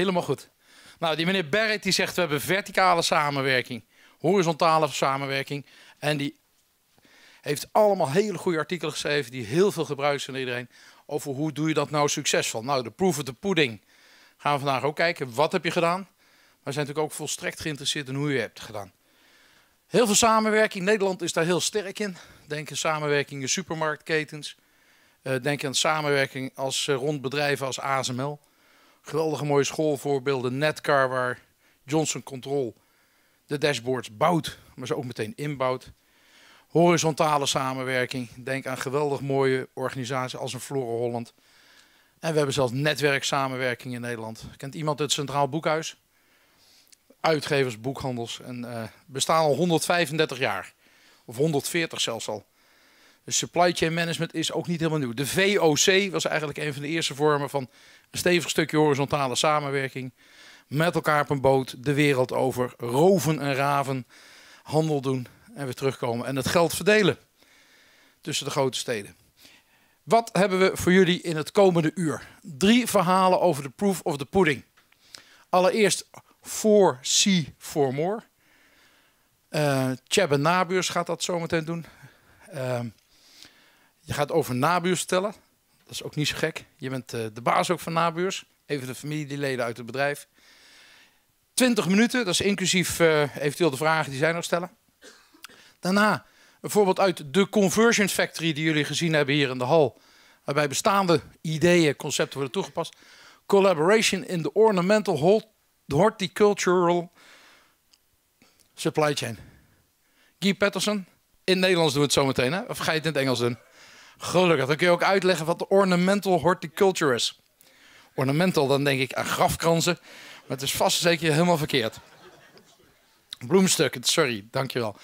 helemaal goed. Nou, die meneer Barrett die zegt we hebben verticale samenwerking, horizontale samenwerking. En die heeft allemaal hele goede artikelen geschreven die heel veel gebruikt zijn iedereen. Over hoe doe je dat nou succesvol. Nou, de proof of the pudding gaan we vandaag ook kijken. Wat heb je gedaan? Maar zijn natuurlijk ook volstrekt geïnteresseerd in hoe je hebt gedaan. Heel veel samenwerking. Nederland is daar heel sterk in. Denk aan samenwerking in supermarktketens. Eh, denk aan samenwerking als, eh, rond bedrijven als ASML. Geweldige mooie schoolvoorbeelden. Netcar waar Johnson Control de dashboards bouwt, maar ze ook meteen inbouwt. Horizontale samenwerking. Denk aan geweldig mooie organisaties als een Flora Holland. En we hebben zelfs netwerksamenwerking in Nederland. Kent iemand het Centraal Boekhuis? Uitgevers, boekhandels. En uh, bestaan al 135 jaar. Of 140 zelfs al. Supply chain management is ook niet helemaal nieuw. De VOC was eigenlijk een van de eerste vormen van een stevig stukje horizontale samenwerking. Met elkaar op een boot de wereld over roven en raven, handel doen en weer terugkomen. En het geld verdelen tussen de grote steden. Wat hebben we voor jullie in het komende uur? Drie verhalen over de proof of the pudding. Allereerst for c for More. Uh, en Nabuurs gaat dat zometeen doen. Eh, je gaat over nabuurs stellen. Dat is ook niet zo gek. Je bent uh, de baas ook van nabuurs. Even de familieleden uit het bedrijf. 20 minuten, dat is inclusief eh, eventueel de vragen die zij nog stellen. Daarna een voorbeeld uit de Conversion Factory die jullie gezien hebben hier in de hal. Waarbij bestaande ideeën, concepten worden toegepast. Collaboration in the ornamental horticultural supply chain. Guy Patterson, in het Nederlands doen we het zo meteen, hè? Of ga je het in het Engels doen? Gelukkig. Dan kun je ook uitleggen wat de ornamental horticulture is. Ornamental, dan denk ik aan grafkransen. Maar het is vast zeker helemaal verkeerd. Bloemstukken, sorry, dankjewel.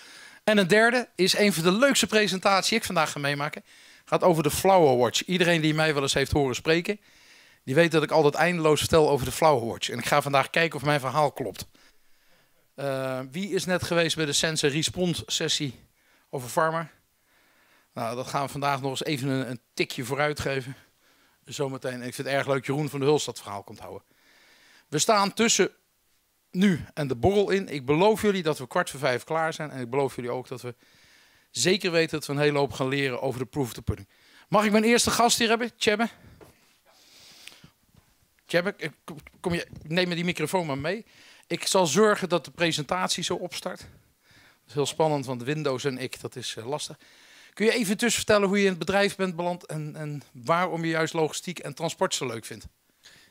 En een derde is een van de leukste presentaties die ik vandaag ga meemaken. Gaat over de Flower Watch. Iedereen die mij wel eens heeft horen spreken, die weet dat ik altijd eindeloos vertel over de Flower Watch. En ik ga vandaag kijken of mijn verhaal klopt. Eh, wie is net geweest bij de Sense Respond sessie over Pharma? Nou, dat gaan we vandaag nog eens even een, tikje vooruit geven. Zometeen. ik vind het erg leuk, Jeroen van de Huls dat verhaal komt houden. We staan tussen nu en de borrel in. Ik beloof jullie dat we kwart voor vijf klaar zijn. En ik beloof jullie ook dat we zeker weten dat we een hele hoop gaan leren over de of the pudding. Mag ik mijn eerste gast hier hebben, Chebbe? Chebbe, eh, kom je, neem me die microfoon maar mee. Ik zal zorgen dat de presentatie zo opstart. Dat is heel spannend, want Windows en ik, dat is eh, lastig. Kun je even tussen vertellen hoe je in het bedrijf bent beland en, en waarom je juist logistiek en transport zo leuk vindt?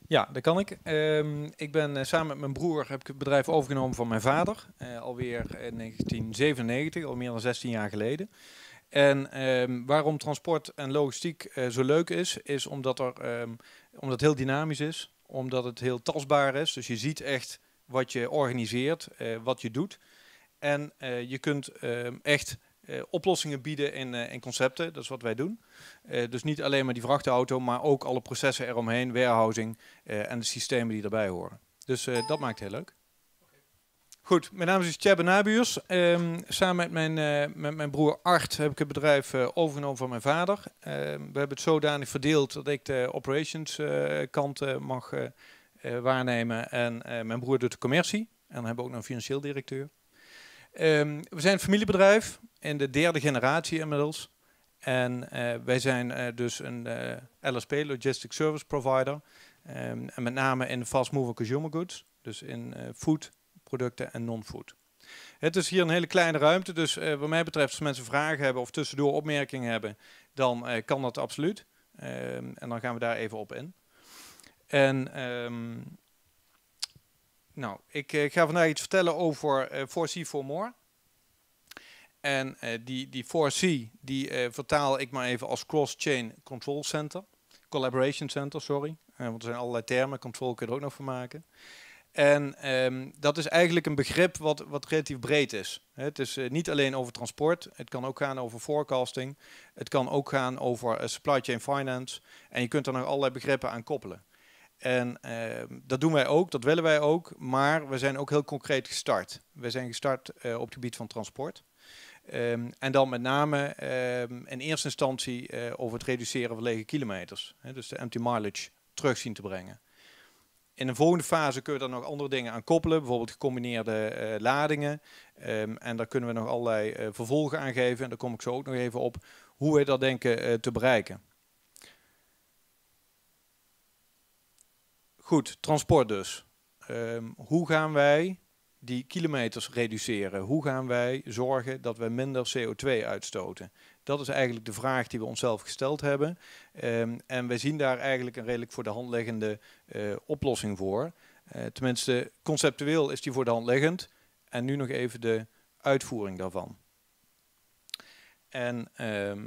Ja, dat kan ik. Ehm, ik ben eh, samen met mijn broer heb ik het bedrijf overgenomen van mijn vader. Eh, alweer in 1997, al meer dan 16 jaar geleden. En ehm, waarom transport en logistiek eh, zo leuk is, is omdat, er, ehm, omdat het heel dynamisch is. Omdat het heel tastbaar is. Dus je ziet echt wat je organiseert, wat je doet. En je kunt echt eh, oplossingen bieden en, eh, en, concepten. Dat is wat wij doen. Eh, dus niet alleen maar die vrachtauto, maar ook alle processen eromheen, warehousing en de systemen die daarbij horen. Dus dat maakt het heel leuk. Goed, mijn naam is dus Tjebbe Nabuurs. Ehm, samen met mijn, met mijn broer Art heb ik het bedrijf overgenomen van mijn vader. Ehm, we hebben het zodanig verdeeld dat ik de operations kant mag waarnemen en mijn broer doet de commercie. En dan hebben we ook nog een financieel directeur. Ehm, we zijn een familiebedrijf in de derde generatie inmiddels. En eh, wij zijn eh, dus een eh, LSP, logistic Service Provider. Ehm, en met name in fast moving consumer goods. Dus in food producten en non-food. Het is hier een hele kleine ruimte, dus wat mij betreft als mensen vragen hebben of tussendoor opmerkingen hebben, dan kan dat absoluut. Ehm, en dan gaan we daar even op in. En ehm, nou, ik ga vandaag iets vertellen over uh, 4C4More. En eh, die, die 4C, die eh, vertaal ik maar even als cross-chain control center. Collaboration center, sorry. Eh, want er zijn allerlei termen, control kun je er ook nog van maken. En ehm, dat is eigenlijk een begrip wat, wat relatief breed is. Het is niet alleen over transport, het kan ook gaan over forecasting, het kan ook gaan over supply chain finance. En je kunt er nog allerlei begrippen aan koppelen. En ehm, dat doen wij ook, dat willen wij ook, maar we zijn ook heel concreet gestart. We zijn gestart op het gebied van transport. Ehm, en dan met name ehm, in eerste instantie eh, over het reduceren van lege kilometers. Hè, dus de empty mileage terug zien te brengen. In een volgende fase kunnen we daar nog andere dingen aan koppelen, bijvoorbeeld gecombineerde eh, ladingen. Ehm, en daar kunnen we nog allerlei eh, vervolgen aan geven. En daar kom ik zo ook nog even op hoe we dat denken te bereiken. Goed, transport dus. hoe gaan wij die kilometers reduceren? Hoe gaan wij zorgen dat we minder CO2 uitstoten? Dat is eigenlijk de vraag die we onszelf gesteld hebben. Ehm, en we zien daar eigenlijk een redelijk voor de hand liggende eh, oplossing voor. Eh, tenminste, conceptueel is die voor de hand liggend. En nu nog even de uitvoering daarvan. En ehm,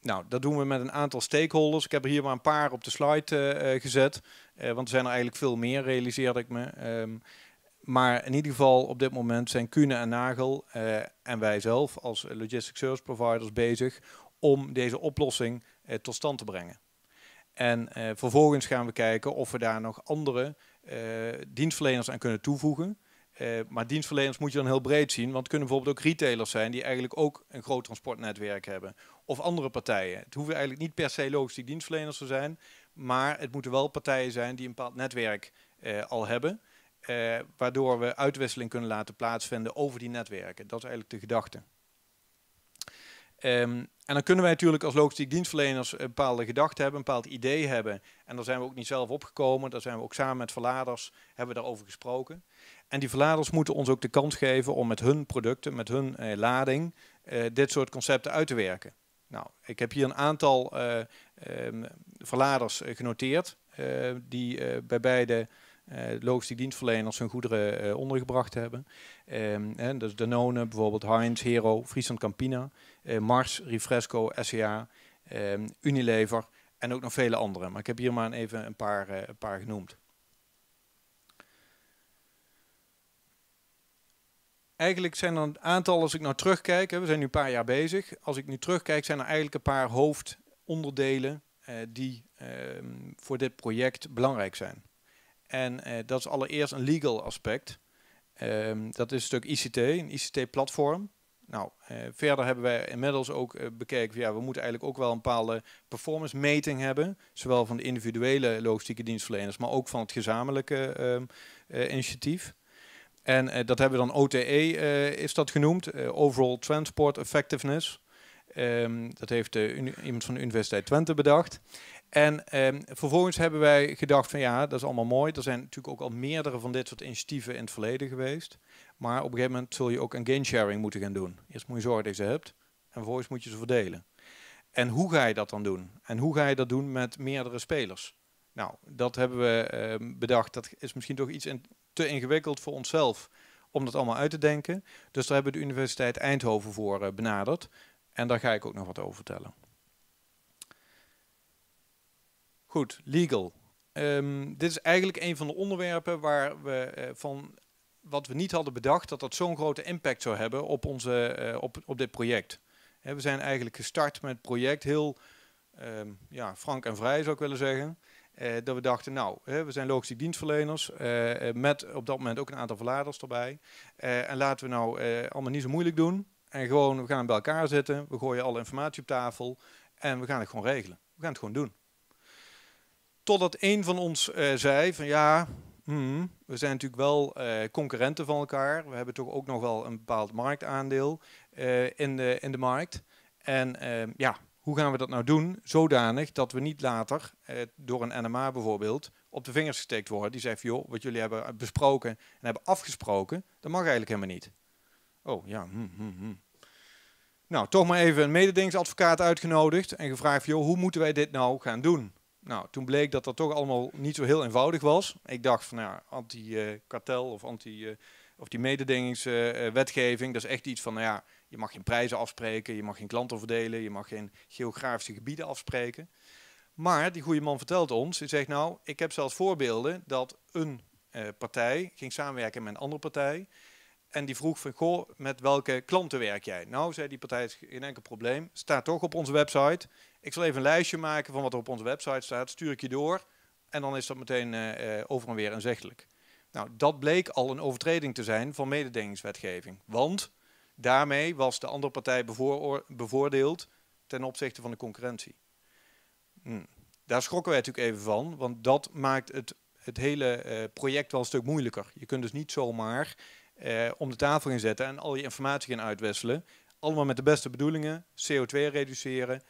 nou, dat doen we met een aantal stakeholders. Ik heb er hier maar een paar op de slide eh, gezet. want er zijn er eigenlijk veel meer, realiseerde ik me. Ehm, maar in ieder geval op dit moment zijn Kune en Nagel eh, en wij zelf als logistic service providers bezig om deze oplossing eh, tot stand te brengen. En eh, vervolgens gaan we kijken of we daar nog andere dienstverleners aan kunnen toevoegen. maar dienstverleners moet je dan heel breed zien, want het kunnen bijvoorbeeld ook retailers zijn die eigenlijk ook een groot transportnetwerk hebben. Of andere partijen. Het hoeven eigenlijk niet per se logistiek dienstverleners te zijn, maar het moeten wel partijen zijn die een bepaald netwerk al hebben. Eh, waardoor we uitwisseling kunnen laten plaatsvinden over die netwerken. Dat is eigenlijk de gedachte. Ehm, en dan kunnen wij natuurlijk als logistiek dienstverleners een bepaalde gedachte hebben, een bepaald idee hebben. En daar zijn we ook niet zelf opgekomen, daar zijn we ook samen met verladers, hebben we daarover gesproken. En die verladers moeten ons ook de kans geven om met hun producten, met hun eh, lading, eh, dit soort concepten uit te werken. Nou, ik heb hier een aantal um, verladers genoteerd, die bij beide eh, logistiek dienstverleners hun goederen eh, ondergebracht hebben. en ehm, dus Danone, bijvoorbeeld Heinz, Hero, Friesland Campina, eh, Mars, Refresco, SCA, ehm, Unilever en ook nog vele andere. Maar ik heb hier maar even een paar, paar genoemd. eigenlijk zijn er een aantal, als ik nou terugkijk, we zijn nu een paar jaar bezig. Als ik nu terugkijk, zijn er eigenlijk een paar hoofdonderdelen eh, die ehm, voor dit project belangrijk zijn. En eh, dat is allereerst een legal aspect. Ehm, dat is een stuk ICT, een ICT-platform. Nou, eh, verder hebben wij inmiddels ook eh, bekeken, ja, we moeten eigenlijk ook wel een bepaalde performance meting hebben. Zowel van de individuele logistieke dienstverleners, maar ook van het gezamenlijke ehm, initiatief. En dat hebben we dan OTE, is dat genoemd, Overall Transport Effectiveness. Ehm, dat heeft iemand van de Universiteit Twente bedacht. En ehm, vervolgens hebben wij gedacht van ja, dat is allemaal mooi. Er zijn natuurlijk ook al meerdere van dit soort initiatieven in het verleden geweest. Maar op een gegeven moment zul je ook een sharing moeten gaan doen. Eerst moet je zorgen dat je ze hebt en vervolgens moet je ze verdelen. En hoe ga je dat dan doen? En hoe ga je dat doen met meerdere spelers? Nou, dat hebben we ehm, bedacht. Dat is misschien toch iets te ingewikkeld voor onszelf om dat allemaal uit te denken. Dus daar hebben we de Universiteit Eindhoven voor eh, benaderd. En daar ga ik ook nog wat over vertellen. Goed, legal. Ehm, dit is eigenlijk een van de onderwerpen waar we eh, van wat we niet hadden bedacht, dat dat zo'n grote impact zou hebben op, onze, eh, op, op dit project. we zijn eigenlijk gestart met het project heel ehm, ja, frank en vrij, zou ik willen zeggen. Eh, dat we dachten, nou, hè, we zijn logistiek dienstverleners, met op dat moment ook een aantal verladers erbij. en laten we nou allemaal niet zo moeilijk doen. En gewoon, we gaan bij elkaar zitten, we gooien alle informatie op tafel en we gaan het gewoon regelen. We gaan het gewoon doen. Totdat een van ons eh, zei van ja, mm, we zijn natuurlijk wel eh, concurrenten van elkaar. We hebben toch ook nog wel een bepaald marktaandeel eh, in, de, in de markt. En ehm, ja, hoe gaan we dat nou doen? Zodanig dat we niet later door een NMA bijvoorbeeld op de vingers gesteekt worden. Die zegt joh, wat jullie hebben besproken en hebben afgesproken, dat mag eigenlijk helemaal niet. Oh ja, hm, hm, hm. Nou, toch maar even een mededingsadvocaat uitgenodigd en gevraagd: joh, hoe moeten wij dit nou gaan doen? Nou, toen bleek dat dat toch allemaal niet zo heel eenvoudig was. Ik dacht van, nou ja, anti-kartel of anti- eh, of die mededingingswetgeving, dat is echt iets van, nou ja, je mag geen prijzen afspreken, je mag geen klanten verdelen, je mag geen geografische gebieden afspreken. Maar die goede man vertelt ons, hij zegt nou, ik heb zelfs voorbeelden dat een eh, partij ging samenwerken met een andere partij. En die vroeg van, goh, met welke klanten werk jij? Nou, zei die partij, geen enkel probleem, staat toch op onze website. Ik zal even een lijstje maken van wat er op onze website staat. Stuur ik je door. En dan is dat meteen uh, over en weer inzichtelijk. Nou, dat bleek al een overtreding te zijn van mededingingswetgeving. Want daarmee was de andere partij bevoordeeld ten opzichte van de concurrentie. Hm, daar schrokken wij natuurlijk even van, want dat maakt het, het hele eh, project wel een stuk moeilijker. Je kunt dus niet zomaar om de tafel gaan zetten en al je informatie gaan uitwisselen. Allemaal met de beste bedoelingen, CO2 reduceren,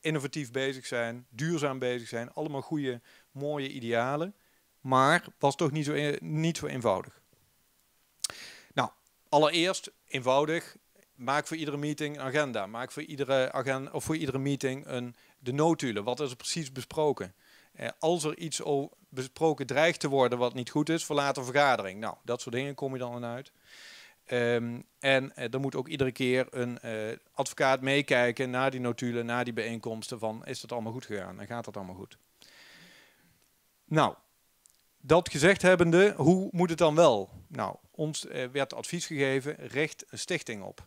innovatief bezig zijn, duurzaam bezig zijn, allemaal goede, mooie idealen. Maar was toch niet zo, e-, niet zo eenvoudig. Nou, allereerst eenvoudig. Maak voor iedere meeting een agenda. Maak voor iedere, agenda, of voor iedere meeting een, de notulen. Wat is er precies besproken? Eh, als er iets besproken dreigt te worden wat niet goed is, verlaat de vergadering. Nou, dat soort dingen kom je dan aan uit. Ehm, en eh, dan er moet ook iedere keer een eh, advocaat meekijken naar die notulen, naar die bijeenkomsten van is dat allemaal goed gegaan en gaat dat allemaal goed. Nou, dat gezegd hebbende, hoe moet het dan wel? Nou, ons eh, werd advies gegeven, richt een stichting op.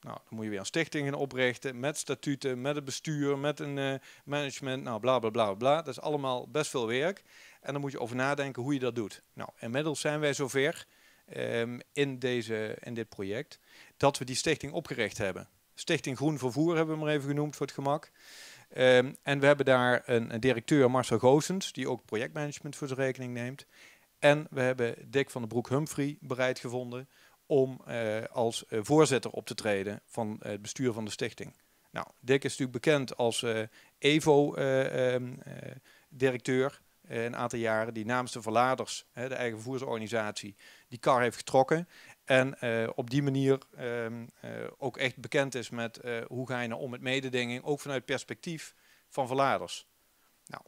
Nou, dan moet je weer een stichting gaan oprichten met statuten, met het bestuur, met een management, nou bla bla bla bla. Dat is allemaal best veel werk. En dan moet je over nadenken hoe je dat doet. Nou, inmiddels zijn wij zover Ehm, in, deze, in dit project, dat we die stichting opgericht hebben. Stichting Groen Vervoer hebben we maar even genoemd voor het gemak. Ehm, en we hebben daar een, directeur, Marcel Goosens, die ook projectmanagement voor zijn rekening neemt. En we hebben Dick van den Broek Humphrey bereid gevonden om eh, als eh, voorzitter op te treden van eh, het bestuur van de stichting. Nou, Dick is natuurlijk bekend als EVO-directeur ehm, een aantal jaren, die namens de Verladers, de eigen vervoersorganisatie, die kar heeft getrokken. En eh, op die manier ehm, eh, ook echt bekend is met eh, hoe ga je nou om met mededinging, ook vanuit perspectief van verladers. Nou.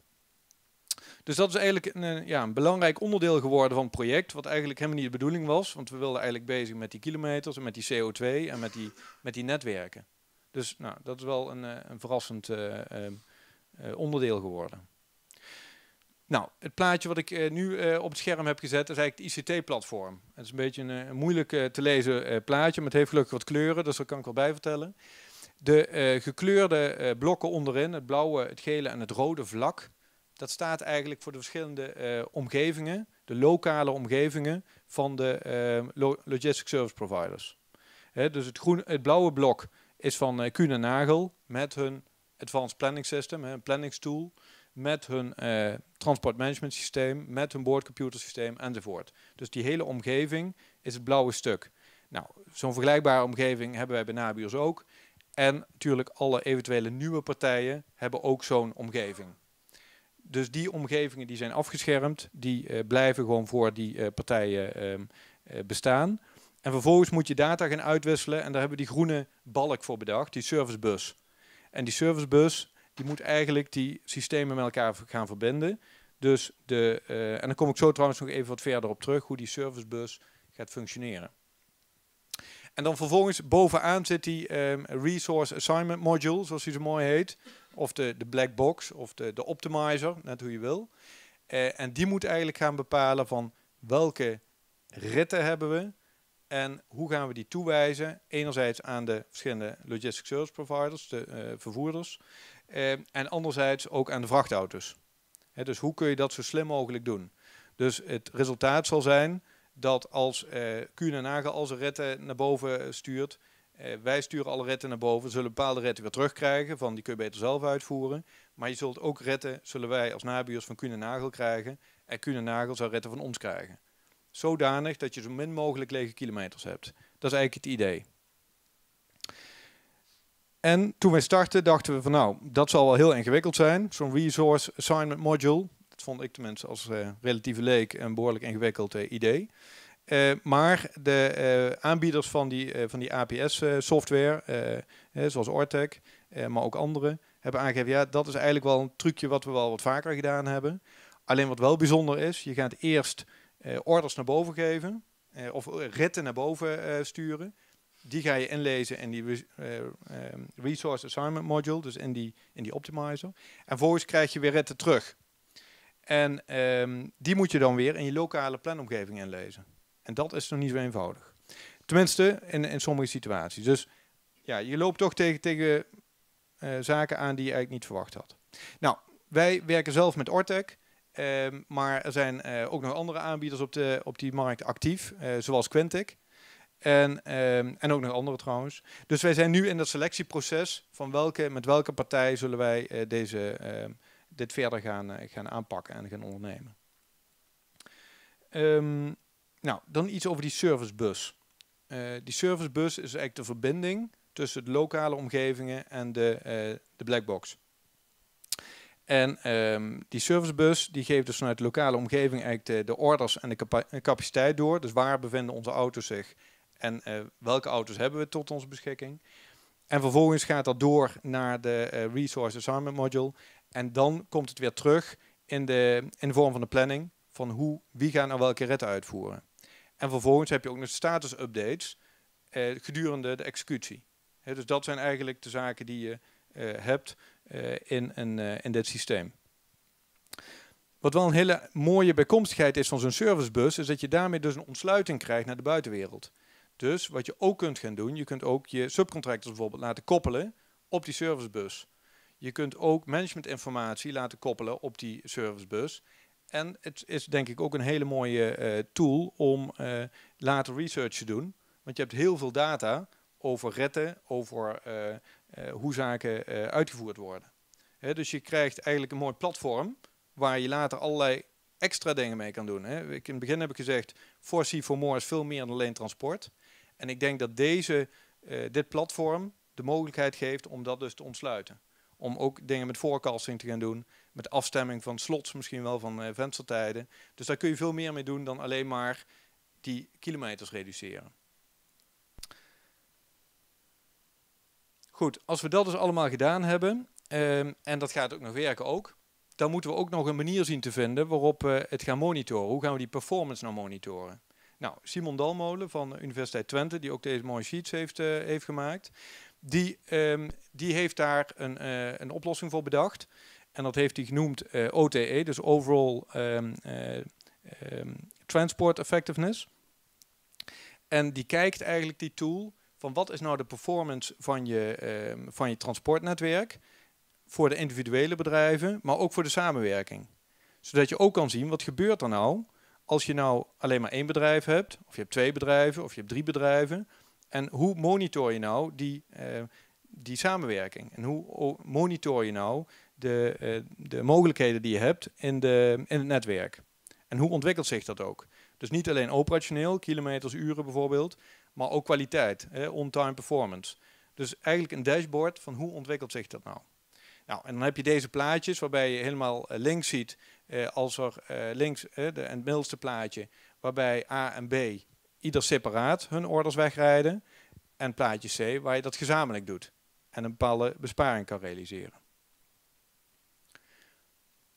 Dus dat is eigenlijk een, ja, een belangrijk onderdeel geworden van het project, wat eigenlijk helemaal niet de bedoeling was, want we wilden eigenlijk bezig met die kilometers en met die CO2 en met die, met die netwerken. Dus nou, dat is wel een, een verrassend ehm, onderdeel geworden. Nou, het plaatje wat ik eh, nu eh, op het scherm heb gezet is eigenlijk het ICT-platform. Het is een beetje een, eh, moeilijk te lezen plaatje, maar het heeft gelukkig wat kleuren, dus dat kan ik wel bij vertellen. De gekleurde blokken onderin, het blauwe, het gele en het rode vlak, dat staat eigenlijk voor de verschillende omgevingen, de lokale omgevingen van de lo logistic service providers. dus het, groen, het blauwe blok is van uh, Kuhn Nagel met hun Advanced Planning System, een planningstool met hun uh, transportmanagement systeem, met hun boordcomputersysteem enzovoort. Dus die hele omgeving is het blauwe stuk. Nou, zo'n vergelijkbare omgeving hebben wij bij Nabios ook. En natuurlijk alle eventuele nieuwe partijen hebben ook zo'n omgeving. Dus die omgevingen die zijn afgeschermd, die eh, blijven gewoon voor die eh, partijen ehm, bestaan. En vervolgens moet je data gaan uitwisselen en daar hebben we die groene balk voor bedacht, die servicebus. En die servicebus die moet eigenlijk die systemen met elkaar gaan verbinden. Dus de, eh, en dan kom ik zo trouwens nog even wat verder op terug, hoe die servicebus gaat functioneren. En dan vervolgens bovenaan zit die ehm, Resource Assignment Module, zoals die ze mooi heet. Of de, de black box, of de, de optimizer, net hoe je wil. Eh, en die moet eigenlijk gaan bepalen van welke ritten hebben we en hoe gaan we die toewijzen. Enerzijds aan de verschillende logistic service providers, de eh, vervoerders. Eh, en anderzijds ook aan de vrachtauto's. dus hoe kun je dat zo slim mogelijk doen? Dus het resultaat zal zijn dat als eh, Kuhn al zijn retten naar boven eh, stuurt, eh, wij sturen alle retten naar boven, zullen bepaalde retten weer terugkrijgen, van die kun je beter zelf uitvoeren. Maar je zult ook retten, zullen wij als nabuurs van Kuhn Nagel krijgen, en Kuhn en Nagel zou retten van ons krijgen. Zodanig dat je zo min mogelijk lege kilometers hebt. Dat is eigenlijk het idee. En toen wij startten dachten we van nou, dat zal wel heel ingewikkeld zijn. Zo'n resource assignment module. Dat vond ik tenminste als uh, relatieve leek een behoorlijk ingewikkeld eh, idee. Eh, maar de aanbieders van die, van die APS-software, zoals Ortec, maar ook anderen, hebben aangegeven, ja, dat is eigenlijk wel een trucje wat we wel wat vaker gedaan hebben. Alleen wat wel bijzonder is, je gaat eerst orders naar boven geven, of ritten naar boven sturen die ga je inlezen in die eh, ehm, Resource Assignment Module, dus in die, in die optimizer. En vervolgens krijg je weer retten terug. En ehm, die moet je dan weer in je lokale planomgeving inlezen. En dat is nog niet zo eenvoudig. Tenminste, in, in sommige situaties. Dus ja, je loopt toch tegen, tegen eh, zaken aan die je eigenlijk niet verwacht had. Nou, wij werken zelf met Ortec. Ehm, maar er zijn eh, ook nog andere aanbieders op, de, op die markt actief, zoals Quintic. En, ehm, en ook nog andere trouwens. Dus wij zijn nu in dat selectieproces van welke, met welke partij zullen wij eh, deze, ehm, dit verder gaan, eh, gaan aanpakken en gaan ondernemen. Ehm, nou, dan iets over die servicebus. Eh, die servicebus is eigenlijk de verbinding tussen de lokale omgevingen en de, de blackbox. En die servicebus die geeft dus vanuit de lokale omgeving eigenlijk de, de orders en de capaciteit door. Dus waar bevinden onze auto's zich en eh, welke auto's hebben we tot onze beschikking. En vervolgens gaat dat door naar de eh, Resource Assignment Module. En dan komt het weer terug in de, in vorm van de planning van hoe, wie gaan nou welke rit uitvoeren. En vervolgens heb je ook nog status updates eh, gedurende de executie. dus dat zijn eigenlijk de zaken die je hebt in, een, in dit systeem. Wat wel een hele mooie bijkomstigheid is van zo'n servicebus, is dat je daarmee dus een ontsluiting krijgt naar de buitenwereld. Dus wat je ook kunt gaan doen, je kunt ook je subcontractors bijvoorbeeld laten koppelen op die servicebus. Je kunt ook managementinformatie laten koppelen op die servicebus. En het is denk ik ook een hele mooie eh, tool om eh, later research te doen. Want je hebt heel veel data over retten, over eh, hoe zaken uitgevoerd worden. dus je krijgt eigenlijk een mooi platform waar je later allerlei extra dingen mee kan doen. In het begin heb ik gezegd, 4C for More is veel meer dan alleen transport. En ik denk dat deze, eh, dit platform de mogelijkheid geeft om dat dus te ontsluiten. Om ook dingen met forecasting te gaan doen, met afstemming van slots misschien wel, van uh, venstertijden. Dus daar kun je veel meer mee doen dan alleen maar die kilometers reduceren. Goed, als we dat dus allemaal gedaan hebben, ehm, en dat gaat ook nog werken ook, dan moeten we ook nog een manier zien te vinden waarop we het gaan monitoren. Hoe gaan we die performance nou monitoren? Nou, Simon Dalmolen van Universiteit Twente, die ook deze mooie sheets heeft, eh, heeft gemaakt, die, ehm, die heeft daar een, eh, een oplossing voor bedacht. En dat heeft hij genoemd eh, OTE, dus Overall ehm, ehm, Transport Effectiveness. En die kijkt eigenlijk die tool van wat is nou de performance van je, van je transportnetwerk voor de individuele bedrijven, maar ook voor de samenwerking. Zodat je ook kan zien wat gebeurt er nou als je nou alleen maar één bedrijf hebt, of je hebt twee bedrijven, of je hebt drie bedrijven, en hoe monitor je nou die, eh, die samenwerking? En hoe monitor je nou de, eh, de mogelijkheden die je hebt in, de, in het netwerk? En hoe ontwikkelt zich dat ook? Dus niet alleen operationeel, kilometers, uren bijvoorbeeld, maar ook kwaliteit, eh, on-time performance. Dus eigenlijk een dashboard van hoe ontwikkelt zich dat nou? Nou, en dan heb je deze plaatjes waarbij je helemaal eh, links ziet eh, als er eh, links, eh, de, het middelste plaatje, waarbij A en B ieder separaat hun orders wegrijden. En plaatje C, waar je dat gezamenlijk doet. En een bepaalde besparing kan realiseren.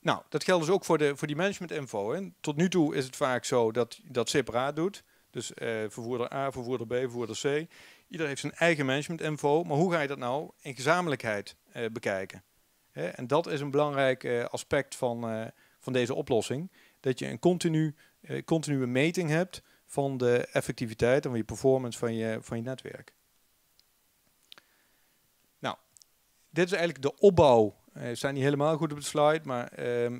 Nou, dat geldt dus ook voor, de, voor die managementinfo. Hè. Tot nu toe is het vaak zo dat dat separaat doet. Dus vervoerder A, vervoerder B, vervoerder C. Ieder heeft zijn eigen management info, Maar hoe ga je dat nou in gezamenlijkheid bekijken? en dat is een belangrijk aspect van, van deze oplossing. Dat je een continu, eh, continue meting hebt van de effectiviteit en van je performance van je, van je netwerk. Nou, dit is eigenlijk de opbouw. Uh, zijn niet helemaal goed op de slide, maar ehm,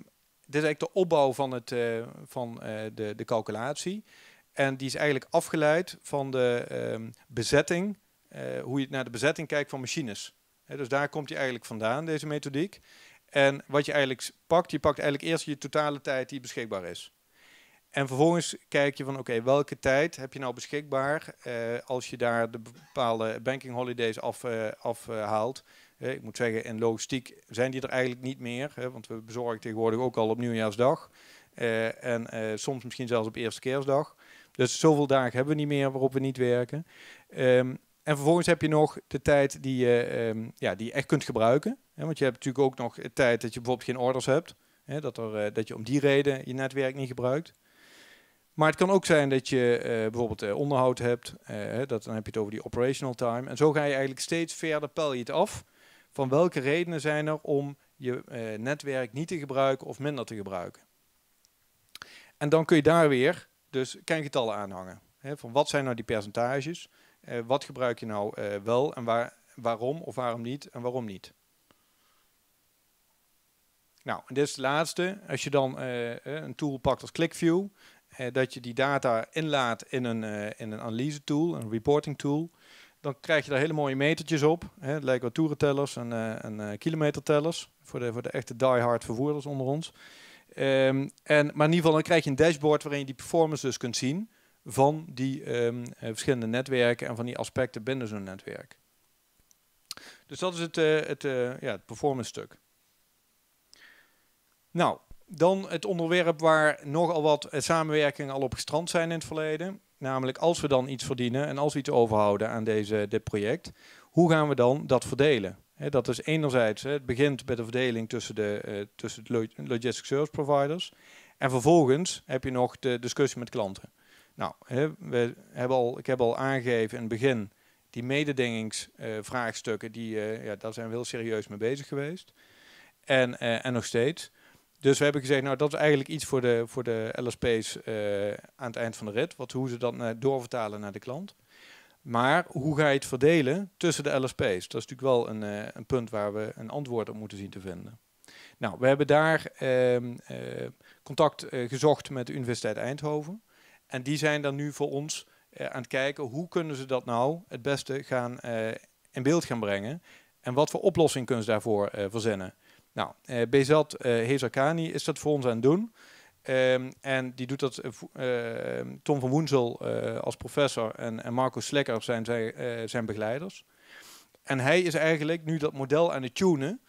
dit is eigenlijk de opbouw van, het, eh, van de, de calculatie. En die is eigenlijk afgeleid van de ehm, bezetting, hoe je naar de bezetting kijkt van machines. dus daar komt hij eigenlijk vandaan, deze methodiek. En wat je eigenlijk pakt, je pakt eigenlijk eerst je totale tijd die beschikbaar is. En vervolgens kijk je van oké, welke tijd heb je nou beschikbaar eh, als je daar de bepaalde banking holidays afhaalt. Af, eh, eh, haalt. ik moet zeggen, in logistiek zijn die er eigenlijk niet meer, hè, want we bezorgen tegenwoordig ook al op nieuwjaarsdag. en soms misschien zelfs op eerste kerstdag. Dus zoveel dagen hebben we niet meer waarop we niet werken. Um, en vervolgens heb je nog de tijd die je, ehm, ja, die echt kunt gebruiken. Hè? Want je hebt natuurlijk ook nog eh, tijd dat je bijvoorbeeld geen orders hebt. Hè? Dat, er, eh, dat je om die reden je netwerk niet gebruikt. Maar het kan ook zijn dat je eh, bijvoorbeeld onderhoud hebt. dat, dan heb je het over die operational time. En zo ga je eigenlijk steeds verder pel je het af. Van welke redenen zijn er om je netwerk niet te gebruiken of minder te gebruiken. En dan kun je daar weer dus kerngetallen aanhangen. Hè? Van wat zijn nou die percentages? Eh, wat gebruik je nou eh, wel en waar, waarom of waarom niet en waarom niet. Nou, en dit is de laatste. Als je dan eh, een tool pakt als ClickView, dat je die data inlaat in een, in een analyse tool, een reporting tool, dan krijg je daar hele mooie metertjes op. Hè. Het lijken wel toerentellers en, en kilometertellers. Voor de, voor de echte diehard vervoerders onder ons. Ehm, en, maar in ieder geval, dan krijg je een dashboard waarin je die performances dus kunt zien van die ehm, eh, verschillende netwerken en van die aspecten binnen zo'n netwerk. Dus dat is het, eh, het, eh, ja, het performance stuk. Nou, dan het onderwerp waar nogal wat samenwerkingen al op gestrand zijn in het verleden. Namelijk als we dan iets verdienen en als we iets overhouden aan deze, dit project, hoe gaan we dan dat verdelen? dat is enerzijds, het begint bij de verdeling tussen de, tussen de logistic service providers. En vervolgens heb je nog de discussie met klanten. Nou, we hebben al, ik heb al aangegeven in het begin die mededingingsvraagstukken, die, eh, ja, daar zijn we heel serieus mee bezig geweest. En, eh, en nog steeds. Dus we hebben gezegd, nou dat is eigenlijk iets voor de, voor de LSP's eh, aan het eind van de rit, wat, hoe ze dat doorvertalen naar de klant. Maar hoe ga je het verdelen tussen de LSP's? Dat is natuurlijk wel een, een punt waar we een antwoord op moeten zien te vinden. Nou, we hebben daar ehm, contact gezocht met de Universiteit Eindhoven. En die zijn dan nu voor ons eh, aan het kijken hoe kunnen ze dat nou het beste gaan eh, in beeld gaan brengen. En wat voor oplossing kunnen ze daarvoor eh, verzinnen. Nou, Bezat Hezakani is dat voor ons aan het doen. Ehm, en die doet dat, ehm, Tom van Woensel als professor en, en, Marco Slekker zijn, zijn, zijn begeleiders. En hij is eigenlijk nu dat model aan het tunen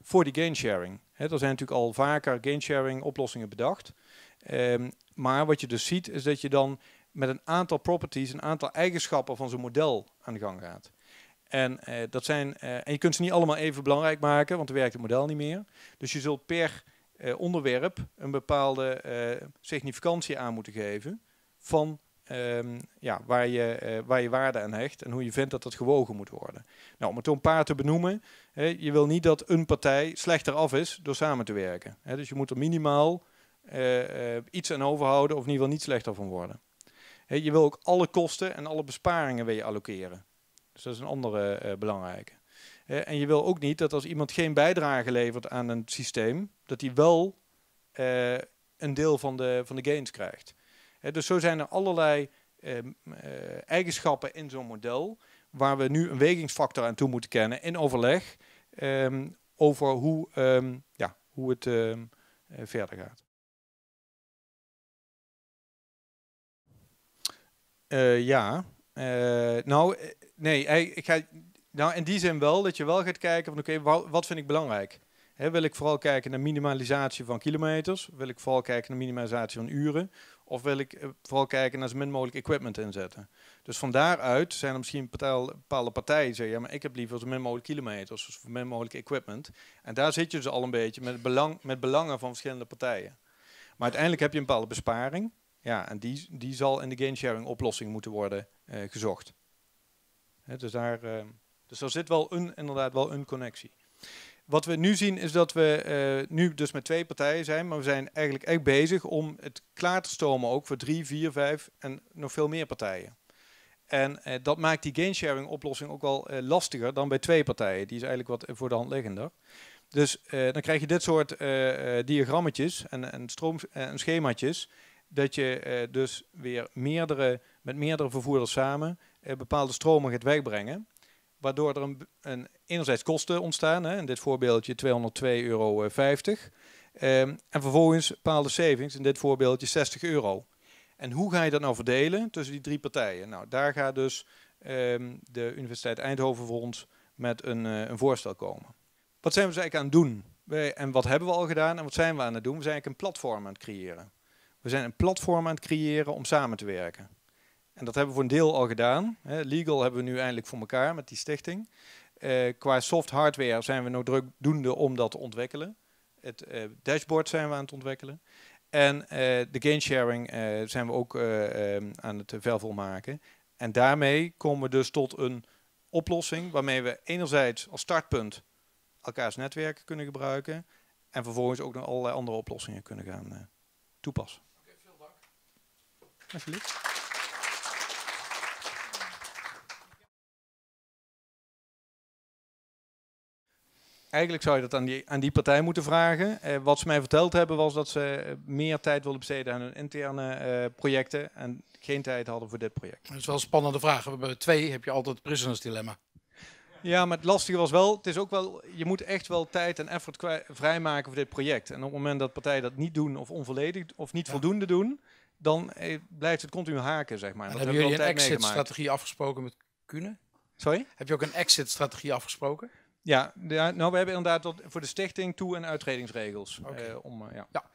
voor die gainsharing. He, er zijn natuurlijk al vaker sharing oplossingen bedacht. Ehm, maar wat je dus ziet, is dat je dan met een aantal properties, een aantal eigenschappen van zo'n model aan de gang gaat. En, eh, dat zijn, eh, en je kunt ze niet allemaal even belangrijk maken, want dan werkt het model niet meer. Dus je zult per eh, onderwerp een bepaalde significantie aan moeten geven van ehm, ja, waar, je, waar je waarde aan hecht en hoe je vindt dat dat gewogen moet worden. Nou, om het een paar te benoemen, je wil niet dat een partij slechter af is door samen te werken. dus je moet er minimaal eh, eh, iets aan overhouden of in ieder geval niet slechter van worden. je wil ook alle kosten en alle besparingen wil je allokeren. Dus dat is een andere eh, belangrijke. en je wil ook niet dat als iemand geen bijdrage levert aan een systeem, dat hij wel een deel van de, van de gains krijgt. dus zo zijn er allerlei ehm, eigenschappen in zo'n model waar we nu een wegingsfactor aan toe moeten kennen in overleg ehm, over hoe, ehm, ja, hoe het verder gaat. Eh, ja. Eh, nou, eh, nee, ik ga, nou, in die zin wel dat je wel gaat kijken van oké, wat vind ik belangrijk? wil ik vooral kijken naar minimalisatie van kilometers? Wil ik vooral kijken naar minimalisatie van uren? Of wil ik vooral kijken naar zo min mogelijk equipment inzetten? Dus van daaruit zijn er misschien bepaalde partijen die zeggen... ja, maar ik heb liever zo min mogelijk kilometers, zo min mogelijk equipment. En daar zit je dus al een beetje met, belang, met belangen van verschillende partijen. Maar uiteindelijk heb je een bepaalde besparing. Ja, en die, die zal in de sharing oplossing moeten worden eh, gezocht. dus, daar, eh, dus er zit wel een, inderdaad wel een connectie. Wat we nu zien is dat we eh, nu dus met twee partijen zijn, maar we zijn eigenlijk echt bezig om het klaar te stomen ook voor drie, vier, vijf en nog veel meer partijen. En dat maakt die sharing oplossing ook wel lastiger dan bij twee partijen. Die is eigenlijk wat voor de hand liggender. Dus dan krijg je dit soort diagrammetjes en, en, stroom, en schemaatjes dat je eh, dus weer meerdere, met meerdere vervoerders samen eh, bepaalde stromen gaat wegbrengen. Waardoor er een, een enerzijds kosten ontstaan, hè, in dit voorbeeldje 202,50 euro. Eh, ehm, en vervolgens bepaalde savings, in dit voorbeeldje 60 euro. En hoe ga je dat nou verdelen tussen die drie partijen? Nou, daar gaat dus ehm, de Universiteit Eindhoven voor ons met een, een, voorstel komen. Wat zijn we dus eigenlijk aan het doen? Wij, en wat hebben we al gedaan en wat zijn we aan het doen? We zijn eigenlijk een platform aan het creëren. We zijn een platform aan het creëren om samen te werken. En dat hebben we voor een deel al gedaan. Legal hebben we nu eindelijk voor elkaar met die stichting. Eh, qua soft hardware zijn we nog drukdoende om dat te ontwikkelen. Het eh, dashboard zijn we aan het ontwikkelen. En uh, de gamesharing zijn we ook ehm, aan het vervol maken. En daarmee komen we dus tot een oplossing waarmee we enerzijds als startpunt elkaars netwerken kunnen gebruiken. En vervolgens ook nog allerlei andere oplossingen kunnen gaan toepassen. Alsjeblieft. Eigenlijk zou je dat aan die, aan die partij moeten vragen. Eh, wat ze mij verteld hebben was dat ze meer tijd wilden besteden aan hun interne eh, projecten en geen tijd hadden voor dit project. Dat is wel een spannende vraag. Bij twee heb je altijd het prisoners dilemma. Ja, maar het lastige was wel, het is ook wel, je moet echt wel tijd en effort vrijmaken voor dit project. En op het moment dat partijen dat niet doen of onvolledig of niet voldoende doen, dan eh, blijft het continu haken, zeg maar. hebben jullie een exit-strategie afgesproken met Kune? Sorry? Heb je ook een exit-strategie afgesproken? Ja, nou, we hebben inderdaad voor de stichting toe- en uitredingsregels. Eh, okay. om, eh, ja. ja.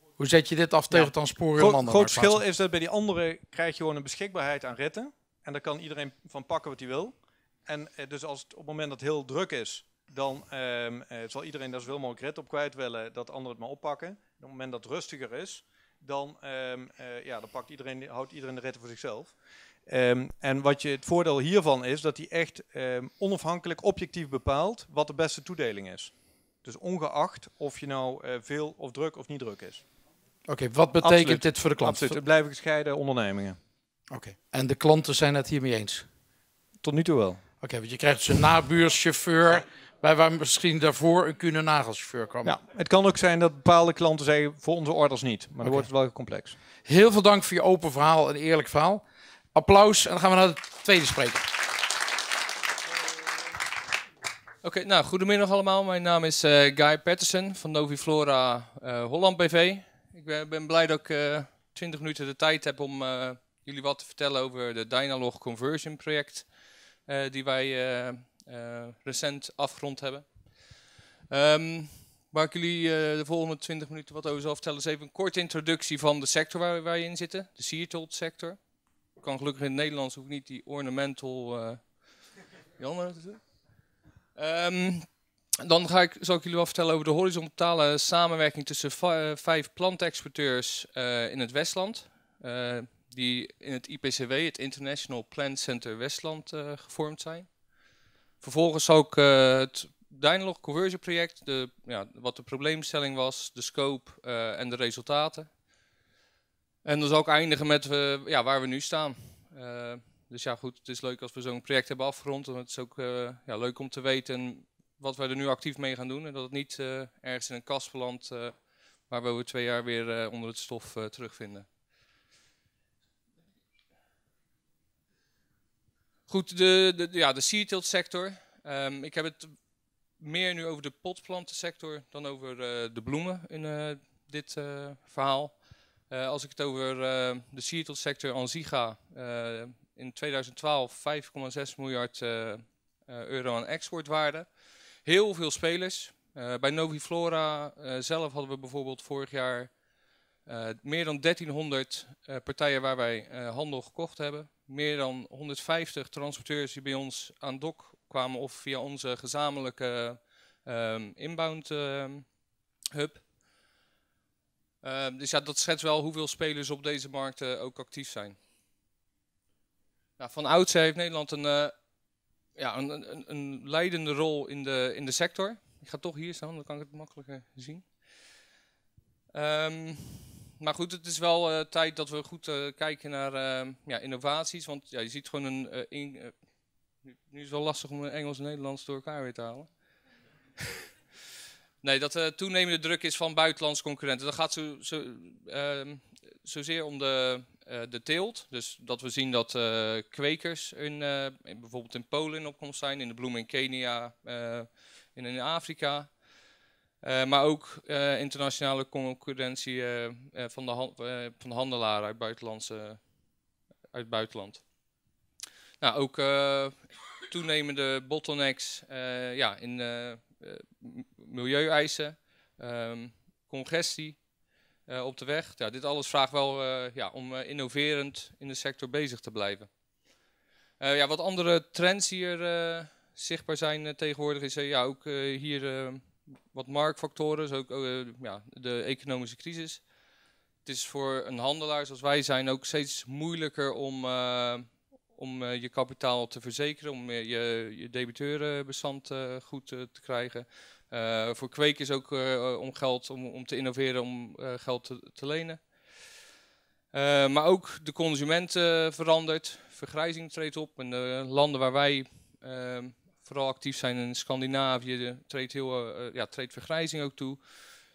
Hoe zet je dit af tegen ja. transporen Het Groot verschil is dat bij die andere krijg je gewoon een beschikbaarheid aan ritten. En daar kan iedereen van pakken wat hij wil. En dus als het, op het moment dat het heel druk is, dan um, uh, zal iedereen daar zoveel mogelijk rit op kwijt willen dat anderen het maar oppakken. En op het moment dat het rustiger is, dan, ehm, eh, ja, dan pakt iedereen, houdt iedereen de ritten voor zichzelf. Ehm, en wat je, het voordeel hiervan is dat hij echt onafhankelijk objectief bepaalt wat de beste toedeling is. Dus ongeacht of je nou eh, veel of druk of niet druk is. Oké, wat betekent dit voor de klant? Absoluut, het blijven gescheiden ondernemingen. Oké, en de klanten zijn het hiermee eens? Tot nu toe wel. Oké, want je krijgt dus een nabuurschauffeur wij waren misschien daarvoor een kunnen nagelchauffeur komen. Ja, het kan ook zijn dat bepaalde klanten zeiden voor onze orders niet. Maar dan wordt het wel complex. Heel veel dank voor je open verhaal en eerlijk verhaal. Applaus en dan gaan we naar de tweede spreker. Oké, nou, goedemiddag allemaal. Mijn naam is eh, Guy Patterson van Noviflora uh, eh, Holland BV. Ik eh, ben, blij dat ik 20 minuten de tijd heb om jullie wat te vertellen over de Dynalog Conversion Project. die wij eh, recent afgerond hebben. Um, waar ik jullie eh, de volgende 20 minuten wat over zal vertellen, is even een korte introductie van de sector waar wij in zitten, de Seattle sector. Ik kan gelukkig in het Nederlands ook niet die ornamental. Uh, dan ga ik, zal ik jullie wel vertellen over de horizontale samenwerking tussen vijf plantexporteurs in het Westland. die in het IPCW, het International Plant Center Westland, gevormd zijn. Vervolgens ook eh, het Dynalog Conversion Project, de, ja, wat de probleemstelling was, de scope eh, en de resultaten. En dan zal ik eindigen met eh, ja, waar we nu staan. dus ja, goed, het is leuk als we zo'n project hebben afgerond. En het is ook ja, leuk om te weten wat wij er nu actief mee gaan doen. En dat het niet ergens in een kast belandt waar we over twee jaar weer onder het stof terugvinden. Goed, de, de, ja, de seedtilt sector. Ehm, ik heb het meer nu over de potplantensector dan over eh, de bloemen in eh, dit eh, verhaal. als ik het over de seedtilt sector aan zie ga, in 2012 5,6 miljard euro aan exportwaarde. Heel veel spelers. bij Noviflora zelf hadden we bijvoorbeeld vorig jaar eh, meer dan 1300 eh, partijen waar wij eh, handel gekocht hebben. Meer dan 150 transporteurs die bij ons aan dok kwamen of via onze gezamenlijke ehm, inbound ehm, hub. Ehm, dus ja, dat schetst wel hoeveel spelers op deze markt ook actief zijn. Nou, van oudsher heeft Nederland een, ja, een, een, een, leidende rol in de, in de sector. Ik ga toch hier staan, dan kan ik het makkelijker zien. Um, maar goed, het is wel eh, tijd dat we goed eh, kijken naar ehm, ja, innovaties. Want ja, je ziet gewoon een. Eh, nu, is het wel lastig om Engels en Nederlands door elkaar weer te halen. nee, dat de toenemende druk is van buitenlandse concurrenten. Dat gaat zo, zo, ehm, zozeer om de, de teelt. Dus dat we zien dat kwekers in, bijvoorbeeld in Polen in opkomst zijn, in de bloemen in Kenia, in, in Afrika. Eh, maar ook eh, internationale concurrentie eh, van, de van de handelaren uit, buitenlandse, uit buitenland. Nou, ook toenemende bottlenecks ja, in milieueisen, um, congestie op de weg. Ja, dit alles vraagt wel ja, om innoverend in de sector bezig te blijven. ja, wat andere trends hier zichtbaar zijn tegenwoordig is ja, ook hier wat marktfactoren, ook eh, ja, de economische crisis. Het is voor een handelaar zoals wij zijn ook steeds moeilijker om, eh, om eh, je kapitaal te verzekeren, om je, je debiteurenbestand goed te krijgen. voor kwekers ook om geld, om, om te innoveren, om geld te, lenen. maar ook de consument verandert, vergrijzing treedt op en de landen waar wij ehm, vooral actief zijn in Scandinavië, treedt, heel, eh, eh, ja, treedt vergrijzing ook toe.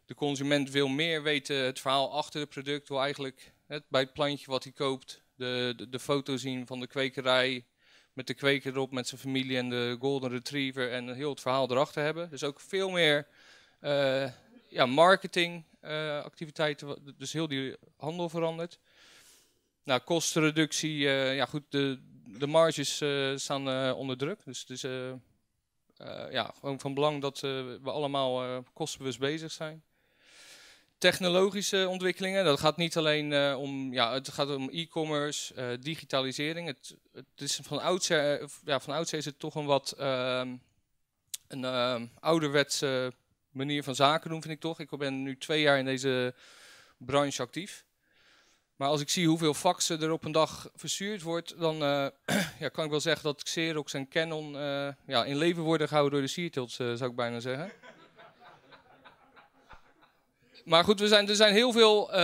De consument wil meer weten, het verhaal achter het product, wil eigenlijk het, bij het plantje wat hij koopt, de, de, foto zien van de kwekerij, met de kweker erop, met zijn familie en de golden retriever en heel het verhaal erachter hebben. Dus ook veel meer uh, ja, marketingactiviteiten, uh, dus heel die handel verandert. Nou, kostenreductie, ja goed, de, de marges eh, staan eh, onder druk. Dus het is eh, ja, gewoon van belang dat we allemaal kostbewust bezig zijn technologische ontwikkelingen. Dat gaat niet alleen om, ja, het gaat om e-commerce, digitalisering. Het, het, is van oudsher, ja, van is het toch een wat ehm, een ehm, ouderwetse manier van zaken doen, vind ik toch. Ik ben nu twee jaar in deze branche actief. Maar als ik zie hoeveel faxen er op een dag verstuurd wordt, dan eh, ja, kan ik wel zeggen dat Xerox en Canon eh, ja, in leven worden gehouden door de Seatels, uh, eh, zou ik bijna zeggen. maar goed, we zijn, er zijn heel veel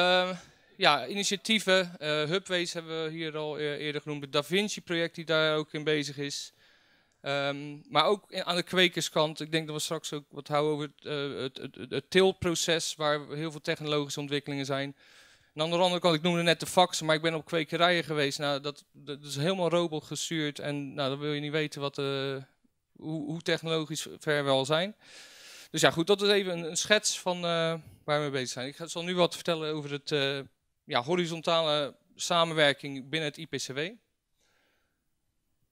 ja, initiatieven. Hubways hebben we hier al e-, eerder genoemd. Het Da Vinci project die daar ook in bezig is. Ehm, maar ook aan de kwekerskant. Ik denk dat we straks ook wat houden over het, het, het, waar heel veel technologische ontwikkelingen zijn. En aan de andere kant, ik noemde net de faxen, maar ik ben op kwekerijen geweest. Nou, dat, dat is helemaal robot gestuurd en nou, dan wil je niet weten wat, eh, hoe, hoe, technologisch ver we al zijn. Dus ja, goed, dat is even een, schets van eh, waar we mee bezig zijn. Ik ga, zal nu wat vertellen over het eh, ja, horizontale samenwerking binnen het IPCW.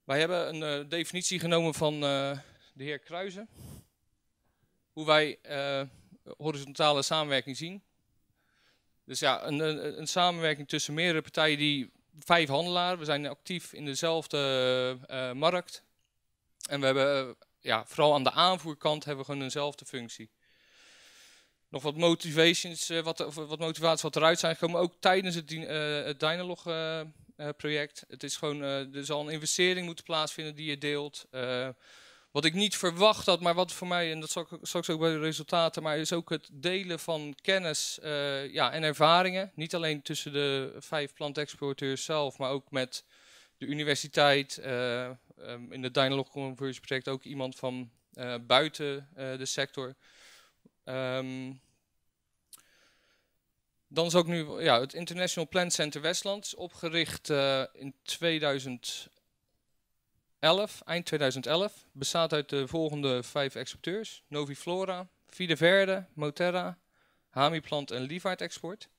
Wij hebben een definitie genomen van de heer Kruijzen. Hoe wij horizontale samenwerking zien. Dus ja, een, een, een samenwerking tussen meerdere partijen die vijf handelaren. We zijn actief in dezelfde eh, markt. En we hebben, eh, ja, vooral aan de aanvoerkant hebben we gewoon eenzelfde functie. Nog wat motivations, eh, wat, wat motivaties wat eruit zijn gekomen, ook tijdens het, het Dynalog project. Het is gewoon, er zal een investering moeten plaatsvinden die je deelt wat ik niet verwacht had, maar wat voor mij, en dat zal ik straks ook bij de resultaten, maar is ook het delen van kennis eh, ja, en ervaringen. Niet alleen tussen de vijf plantexporteurs zelf, maar ook met de universiteit. Eh, ehm, in het Dynalog Conversion Project ook iemand van eh, buiten de sector. Ehm, dan is ook nu ja, het International Plant Center Westland, opgericht in 2000. 11, eind 2011, bestaat uit de volgende vijf exporteurs. Noviflora, Fideverde, Moterra, Hamiplant en Livart Export.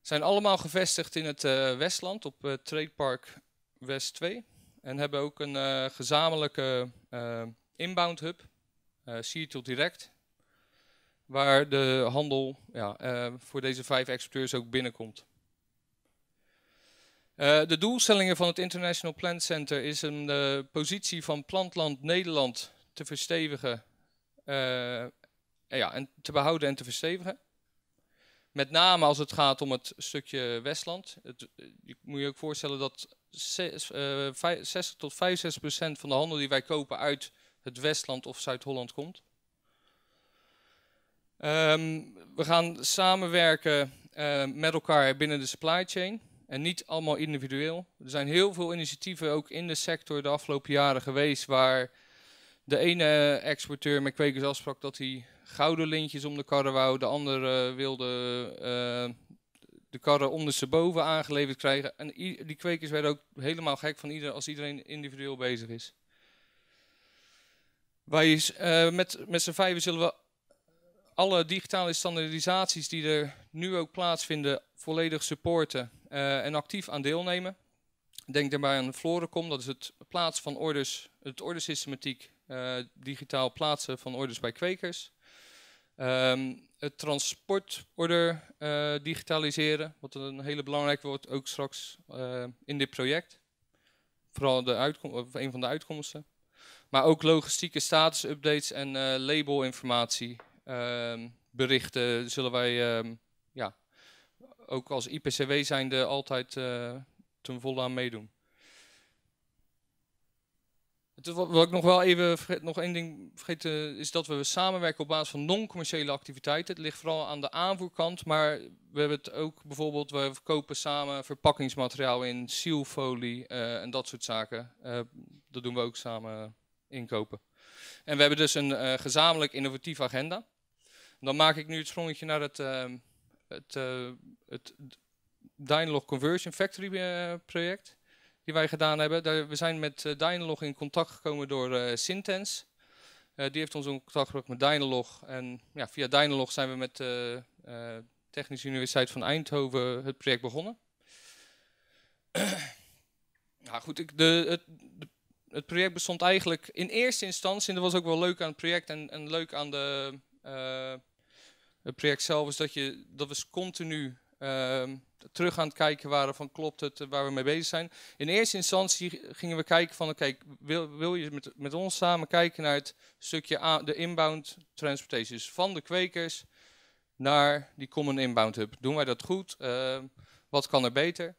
Zijn allemaal gevestigd in het eh, Westland op uh, Tradepark West 2. En hebben ook een eh, gezamenlijke inbound hub, uh, Seattle Direct. Waar de handel ja, voor deze vijf exporteurs ook binnenkomt. Eh, de doelstellingen van het International Plant Center is een de eh, positie van plantland Nederland te verstevigen eh, ja, en te behouden en te verstevigen. Met name als het gaat om het stukje Westland. je moet je ook voorstellen dat 60 tot 65 procent van de handel die wij kopen uit het Westland of Zuid-Holland komt. Ehm, we gaan samenwerken met elkaar binnen de supply chain. En niet allemaal individueel. Er zijn heel veel initiatieven ook in de sector de afgelopen jaren geweest waar de ene exporteur met kwekers afsprak dat hij gouden lintjes om de karren wou. De andere wilde eh, de karren ondersteboven aangeleverd krijgen. En die kwekers werden ook helemaal gek van ieder, als iedereen individueel bezig is. Wij eh, met, met z'n vijven zullen we alle digitale standaardisaties die er nu ook plaatsvinden volledig supporten. Eh, en actief aan deelnemen. Denk daarbij aan Florecom, dat is het plaatsen van orders, het ordersystematiek eh, digitaal plaatsen van orders bij kwekers. Ehm, het transportorder eh, digitaliseren, wat een hele belangrijke wordt ook straks in dit project. Vooral de of een van de uitkomsten. Maar ook logistieke status updates en uh, labelinformatie ehm, berichten zullen wij ehm, ook als IPCW zijnde altijd eh, ten volle aan meedoen. wat, ik nog wel even, nog één ding vergeten, is dat we samenwerken op basis van non-commerciële activiteiten. Het ligt vooral aan de aanvoerkant, maar we hebben het ook bijvoorbeeld, we verkopen samen verpakkingsmateriaal in sielfolie eh, en dat soort zaken. Eh, dat doen we ook samen inkopen. En we hebben dus een gezamenlijk innovatief agenda. Dan maak ik nu het sprongetje naar het ehm, het, uh, het Dynalog Conversion Factory eh, project die wij gedaan hebben. Daar, we zijn met eh, Dynalog in contact gekomen door Sintens. die heeft ons in contact gebracht met Dynalog. En ja, via Dynalog zijn we met de Technische Universiteit van Eindhoven het project begonnen. Ja, goed, ik, de, het, het, project bestond eigenlijk in eerste instantie, en dat was ook wel leuk aan het project en, en leuk aan de, het project zelf is dat, je, dat we continu ehm, terug aan het kijken waren van klopt het eh, waar we mee bezig zijn. In eerste instantie gingen we kijken van kijk, wil, wil je met, met ons samen kijken naar het stukje aan, de inbound transportation. Dus van de kwekers naar die common inbound hub. Doen wij dat goed? Ehm, wat kan er beter?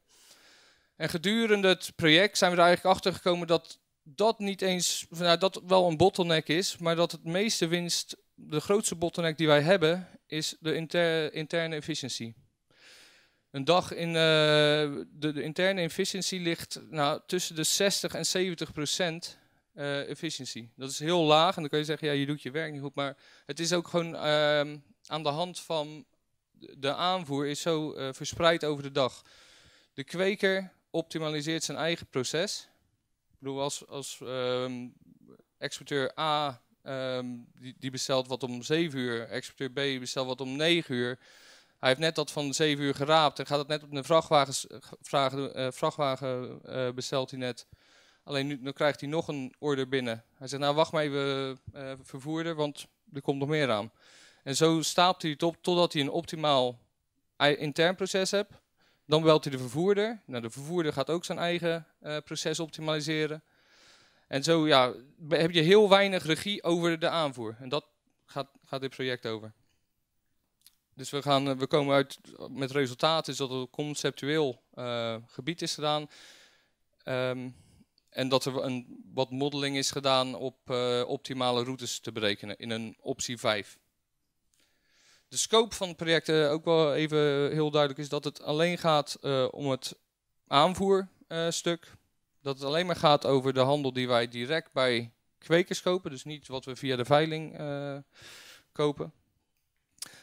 En gedurende het project zijn we er eigenlijk achter gekomen dat dat niet eens, nou, dat wel een bottleneck is, maar dat het meeste winst de grootste bottleneck die wij hebben is de interne efficiëntie. Een dag in eh, de, de, interne efficiëntie ligt nou, tussen de 60 en 70 procent eh, efficiëntie. Dat is heel laag en dan kun je zeggen, ja, je doet je werk niet goed. Maar het is ook gewoon ehm, aan de hand van de aanvoer is zo eh, verspreid over de dag. De kweker optimaliseert zijn eigen proces. Ik bedoel, als, als ehm, exporteur A Ehm, die, die, bestelt wat om 7 uur. Exporteur B bestelt wat om 9 uur. Hij heeft net dat van 7 uur geraapt en gaat dat net op een eh, eh, vrachtwagen, vragen, eh, vrachtwagen bestelt hij net. Alleen nu dan krijgt hij nog een order binnen. Hij zegt, nou wacht maar even uh, vervoerder, want er komt nog meer aan. En zo staapt hij het op totdat hij een optimaal intern proces hebt. Dan belt hij de vervoerder. Nou, de vervoerder gaat ook zijn eigen proces optimaliseren. En zo ja, heb je heel weinig regie over de aanvoer. En dat gaat, gaat dit project over. Dus we, gaan, eh, we komen uit met resultaten dat het conceptueel eh, gebied is gedaan. Ehm, en dat er een, wat modeling is gedaan op eh, optimale routes te berekenen in een optie 5. De scope van het project uh, ook wel even heel duidelijk is dat het alleen gaat om het aanvoerstuk dat het alleen maar gaat over de handel die wij direct bij kwekers kopen. Dus niet wat we via de veiling eh, kopen.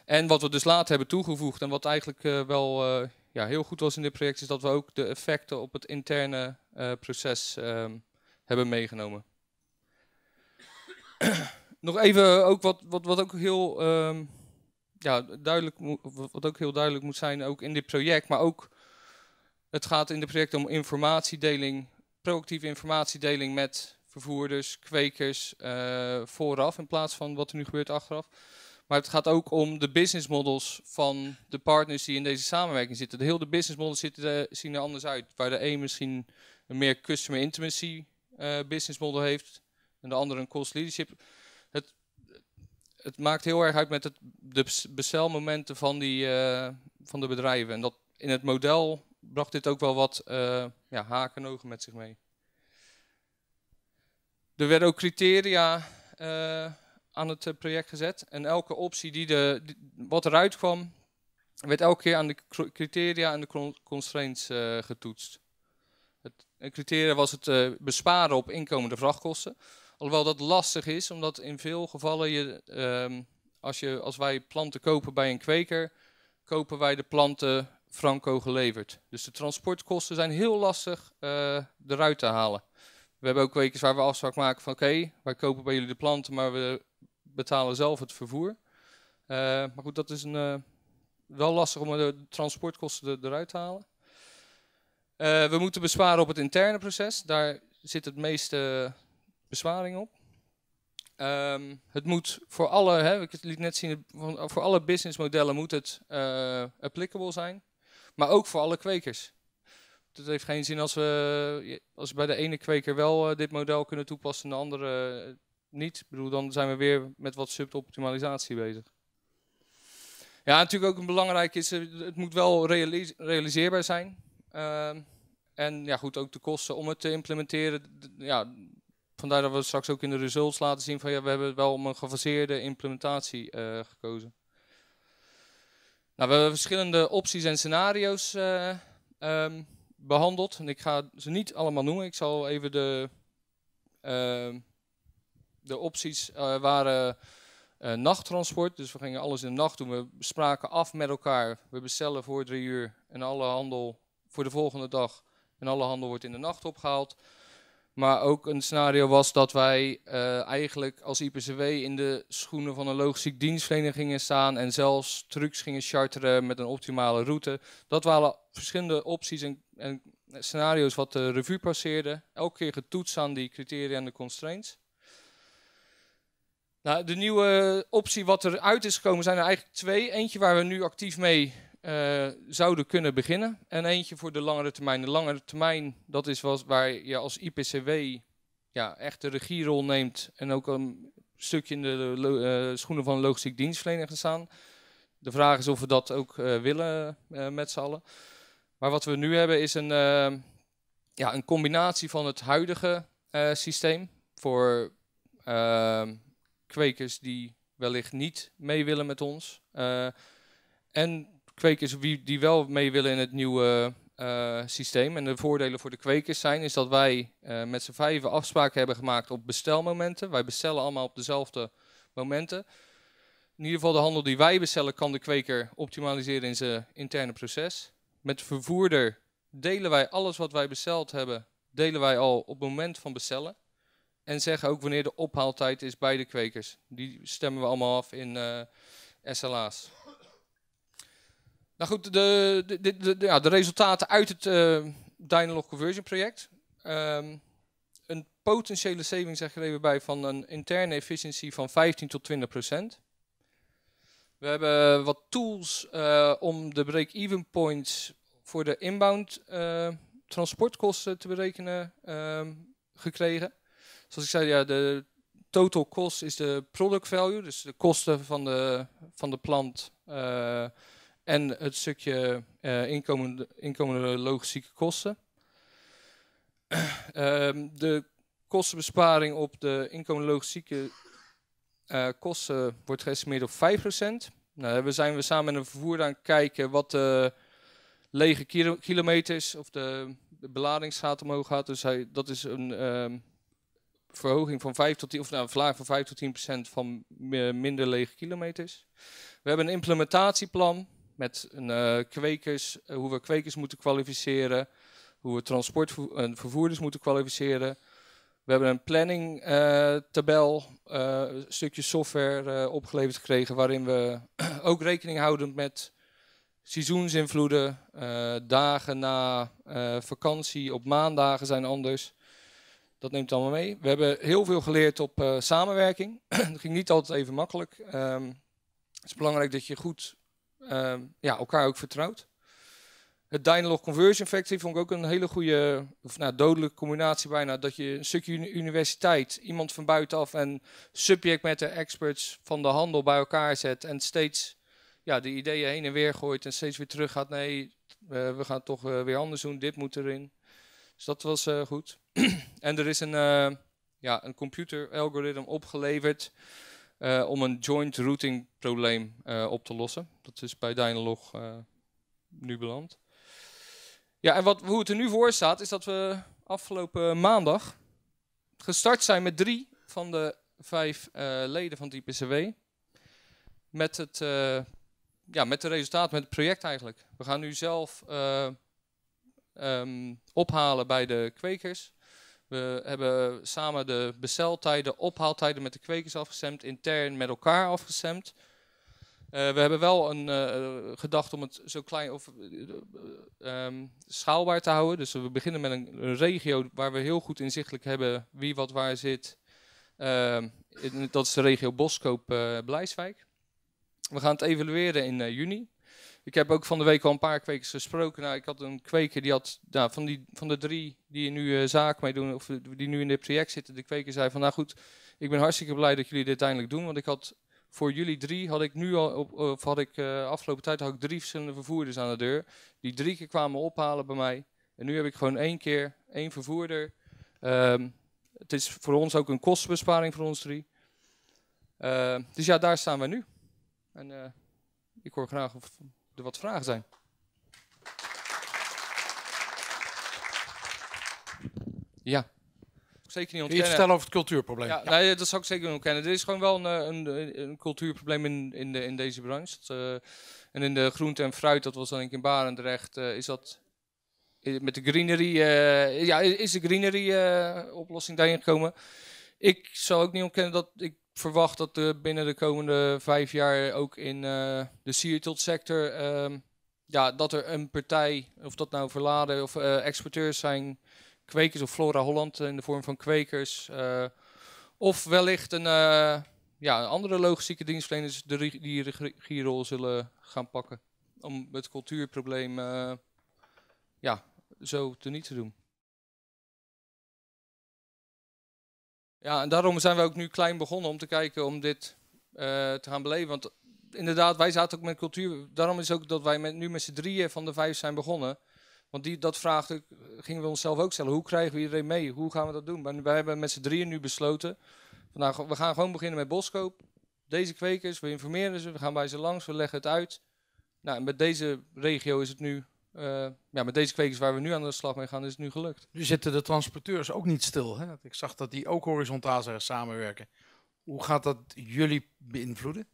En wat we dus later hebben toegevoegd en wat eigenlijk eh, wel eh, ja, heel goed was in dit project, is dat we ook de effecten op het interne proces ehm, hebben meegenomen. Nog even ook wat, wat, wat ook heel. Ehm, ja, duidelijk, wat ook heel duidelijk moet zijn, ook in dit project, maar ook het gaat in dit project om informatiedeling proactieve informatiedeling met vervoerders, kwekers eh, vooraf in plaats van wat er nu gebeurt achteraf. Maar het gaat ook om de business models van de partners die in deze samenwerking zitten. De hele business models zitten, zien er anders uit. Waar de een misschien een meer customer intimacy uh, business model heeft en de andere een cost leadership. Het, het maakt heel erg uit met het, de bestelmomenten van, die, eh, van de bedrijven. En dat in het model bracht dit ook wel wat uh, ja, haken en ogen met zich mee. Er werden ook criteria eh, aan het eh, project gezet. En elke optie die, de, wat eruit kwam, werd elke keer aan de criteria en de constraints getoetst. Het, criteria was het besparen op inkomende vrachtkosten. Alhoewel dat lastig is, omdat in veel gevallen, je, ehm, als, je, als wij planten kopen bij een kweker, kopen wij de planten Franco geleverd. Dus de transportkosten zijn heel lastig eh, eruit te halen. We hebben ook weken waar we afspraak maken van oké, wij kopen bij jullie de planten, maar we betalen zelf het vervoer. Eh, maar goed, dat is een, eh, wel lastig om de transportkosten eruit te halen. we moeten besparen op het interne proces, daar zit het meeste bezwaring op. Ehm, het moet voor alle, hè, ik liet net zien, voor alle businessmodellen moet het applicable zijn. Maar ook voor alle kwekers. Het heeft geen zin als we, als bij de ene kweker wel eh, dit model kunnen toepassen en de andere eh, niet. Ik bedoel, dan zijn we weer met wat suboptimalisatie bezig. Ja, natuurlijk ook een belangrijk is, eh, het moet wel realiseerbaar zijn. Ehm, en ja, goed, ook de kosten om het te implementeren. Ja, vandaar dat we straks ook in de results laten zien van ja, we hebben wel om een gefaseerde implementatie gekozen. Nou, we hebben verschillende opties en scenario's eh, ehm, behandeld. En ik ga ze niet allemaal noemen. Ik zal even de, ehm, de opties eh, waren eh, nachttransport. Dus we gingen alles in de nacht doen. We spraken af met elkaar. We bestellen voor drie uur en alle handel voor de volgende dag. En alle handel wordt in de nacht opgehaald. Maar ook een scenario was dat wij eh, eigenlijk als IPCW in de schoenen van een logistiek dienstverlening gingen staan en zelfs trucks gingen charteren met een optimale route. Dat waren verschillende opties en, en scenario's wat de revue passeerde. Elke keer getoetst aan die criteria en de constraints. Nou, de nieuwe optie wat eruit is gekomen zijn er eigenlijk twee. Eentje waar we nu actief mee eh, zouden kunnen beginnen. En eentje voor de langere termijn. De langere termijn, dat is was waar je als IPCW ja, echt de regierol neemt en ook een stukje in de eh, schoenen van logistiek dienstverlening gaat staan. De vraag is of we dat ook eh, willen met z'n allen. Maar wat we nu hebben is een, ja, een combinatie van het huidige systeem voor ehm, kwekers die wellicht niet mee willen met ons. en kwekers die wel mee willen in het nieuwe eh, eh, systeem. En de voordelen voor de kwekers zijn is dat wij eh, met z'n vijven afspraken hebben gemaakt op bestelmomenten. Wij bestellen allemaal op dezelfde momenten. In ieder geval de handel die wij bestellen kan de kweker optimaliseren in zijn interne proces. Met de vervoerder delen wij alles wat wij besteld hebben, delen wij al op het moment van bestellen. En zeggen ook wanneer de ophaaltijd is bij de kwekers. Die stemmen we allemaal af in SLA's. Nou goed, de, de resultaten uit het uh, eh, Dynalog Conversion project. Ehm, een potentiële savings, zeg er even bij, van een interne efficiëntie van 15 tot 20 procent. We hebben wat tools eh, om de break-even points voor de inbound eh, transportkosten te berekenen ehm, gekregen. Zoals ik zei, ja, de total cost is de product value, dus de kosten van de, van de plant en het stukje eh, inkomende, inkomende logistieke kosten. Ehm, de kostenbesparing op de inkomende logistieke eh, kosten wordt geëstimeerd op 5%. Nou, we zijn we samen met een vervoer aan het kijken wat de lege kilometers of de, de beladingsgraad omhoog gaat. Dus hij, dat is een ehm, verhoging van 5 tot 10, of nou, een van 5 tot 10 van minder lege kilometers. We hebben een implementatieplan met een, eh, kwekers, eh, hoe we kwekers moeten kwalificeren, hoe we transportvervoerders en eh, vervoerders moeten kwalificeren. We hebben een planning-tabel, een stukje software opgeleverd gekregen, waarin we ook rekening houden met seizoensinvloeden. dagen na vakantie op maandagen zijn anders. Dat neemt allemaal mee. We hebben heel veel geleerd op samenwerking. dat ging niet altijd even makkelijk. Ehm, het is belangrijk dat je goed Ehm, ja, elkaar ook vertrouwd. Het Dynalog Conversion Factory vond ik ook een hele goede, of nou, dodelijke combinatie bijna. Dat je een stukje universiteit, iemand van buitenaf en subject matter experts van de handel bij elkaar zet. En steeds ja, de ideeën heen en weer gooit en steeds weer terug gaat. Nee, eh, we gaan toch eh, weer anders doen, dit moet erin. Dus dat was eh, goed. en er is een, ja, een computer algoritme opgeleverd eh, om een joint routing probleem eh, op te lossen. Dat is bij Dynalog eh, nu beland. Ja, en wat, hoe het er nu voor staat, is dat we afgelopen maandag gestart zijn met drie van de vijf leden van IPCW. Met het, ja, met het resultaat, met het project eigenlijk. We gaan nu zelf ehm, ophalen bij de kwekers. We hebben samen de besteltijden, ophaaltijden met de kwekers afgestemd, intern met elkaar afgestemd. Eh, we hebben wel een eh, gedacht om het zo klein of eh, ehm, schaalbaar te houden. Dus we beginnen met een, een, regio waar we heel goed inzichtelijk hebben wie wat waar zit. Ehm, dat is de regio Boskoop-Blijswijk. we gaan het evalueren in juni. Ik heb ook van de week al een paar kwekers gesproken. Nou, ik had een kweker die had, nou, van, die, van de drie die nu uh, zaak mee doen, of die nu in dit project zitten, de kweker zei van, nou goed, ik ben hartstikke blij dat jullie dit eindelijk doen, want ik had voor jullie drie had ik nu al, op, of had ik eh, afgelopen tijd had ik drie verschillende vervoerders aan de deur, die drie keer kwamen ophalen bij mij. En nu heb ik gewoon één keer, één vervoerder. Ehm, het is voor ons ook een kostenbesparing voor ons drie. Ehm, dus ja, daar staan we nu. En eh, ik hoor graag of er wat vragen zijn. Ja. Zeker niet ontkennen. Iets vertellen over het cultuurprobleem. Ja, Nee, dat zou ik zeker niet ontkennen. Er is gewoon wel een, eh, een, eh, een cultuurprobleem in, in, de, in deze branche. Eh, en in de groente en fruit, dat was dan in Barendrecht, uh, is dat met de greenery, ja, is de greenery oplossing daarin gekomen. Ik zou ook niet ontkennen dat ik verwacht dat er binnen de komende vijf jaar ook in eh, de Seattle sector ehm, ja, dat er een partij, of dat nou verladen of uh, exporteurs zijn, kwekers of Flora Holland in de vorm van kwekers. Eh, of wellicht een, ja, andere logistieke dienstverleners die die rol zullen gaan pakken. Om het cultuurprobleem ja, zo te niet te doen. Ja, en daarom zijn we ook nu klein begonnen om te kijken om dit eh, te gaan beleven. Want inderdaad, wij zaten ook met cultuur. Daarom is ook dat wij met, nu met z'n drieën van de vijf zijn begonnen. Want die, dat vraag eh, gingen we onszelf ook stellen. Hoe krijgen we iedereen mee? Hoe gaan we dat doen? Maar wij hebben met z'n drieën nu besloten. Vandaag, we gaan gewoon beginnen met boskoop. Deze kwekers, we informeren ze, we gaan bij ze langs, we leggen het uit. Nou, en met deze regio is het nu eh, ja, met deze kwekers waar we nu aan de slag mee gaan, is het nu gelukt. Nu zitten de transporteurs ook niet stil. Hè? Ik zag dat die ook horizontaal zijn samenwerken. Hoe gaat dat jullie beïnvloeden?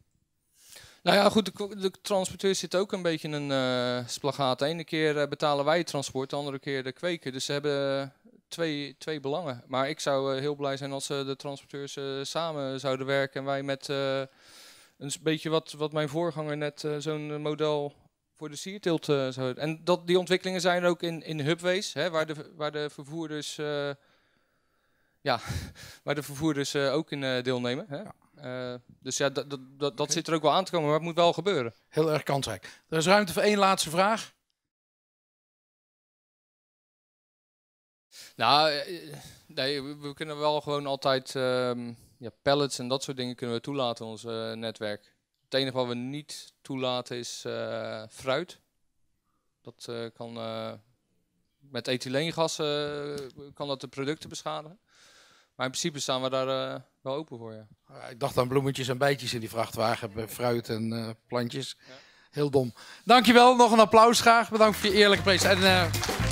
Nou ja, goed, de, transporteurs zitten ook een beetje in een uh, splagaat. De ene keer eh, betalen wij het transport, de andere keer de kweker. Dus ze hebben twee, twee belangen. Maar ik zou heel blij zijn als de transporteurs samen zouden werken. En wij met een beetje wat, wat mijn voorganger net zo'n model voor de sierteelt. Eh, zo. En dat, die ontwikkelingen zijn er ook in, in hubways, hè, waar, de, waar de vervoerders, eh, ja, waar de vervoerders eh, ook in deelnemen. Hè? dus ja, dat, dat, dat zit er ook wel aan te komen, maar het moet wel gebeuren. Heel erg kansrijk. Er is ruimte voor één laatste vraag. Nou, nee, we kunnen wel gewoon altijd um, ja, pallets en dat soort dingen kunnen we toelaten in ons netwerk. Het enige wat we niet toelaten is eh, fruit. Dat eh, kan eh, met ethyleengassen kan dat de producten beschadigen. Maar in principe staan we daar wel open voor. Ja. Ah, ik dacht aan bloemetjes en bijtjes in die vrachtwagen, fruit en plantjes. Heel dom. Dankjewel, nog een applaus graag. Bedankt voor je eerlijke presentatie.